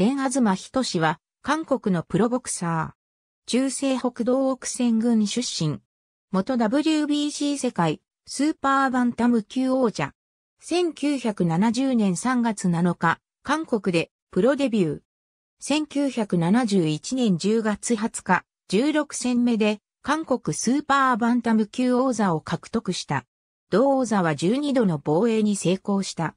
レン・アズマ・ヒトシは、韓国のプロボクサー。中西北道北戦軍出身。元 WBC 世界、スーパーバンタム級王者。1970年3月7日、韓国でプロデビュー。1971年10月20日、16戦目で韓国スーパーバンタム級王座を獲得した。同王座は12度の防衛に成功した。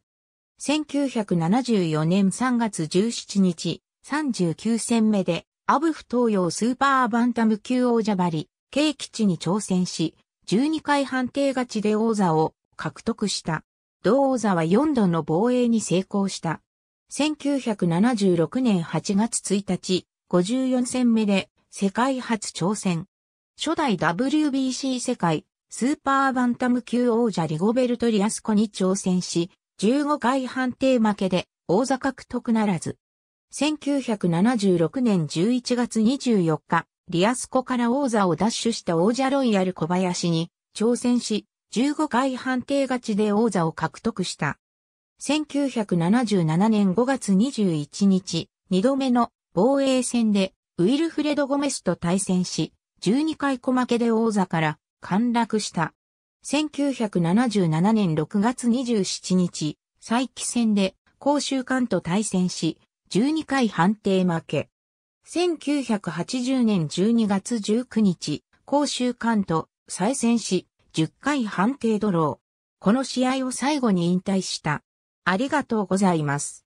1974年3月17日、39戦目で、アブフ東洋スーパーバンタム級王者バリ、キチに挑戦し、12回判定勝ちで王座を獲得した。同王座は4度の防衛に成功した。1976年8月1日、54戦目で世界初挑戦。初代 WBC 世界スーパーバンタム級王者リゴベルト・リアスコに挑戦し、15回判定負けで王座獲得ならず。1976年11月24日、リアスコから王座を奪取した王者ロイヤル小林に挑戦し、15回判定勝ちで王座を獲得した。1977年5月21日、2度目の防衛戦でウィルフレド・ゴメスと対戦し、12回小負けで王座から陥落した。1977年6月27日、再起戦で甲州艦と対戦し、12回判定負け。1980年12月19日、甲州艦と再戦し、10回判定ドロー。この試合を最後に引退した。ありがとうございます。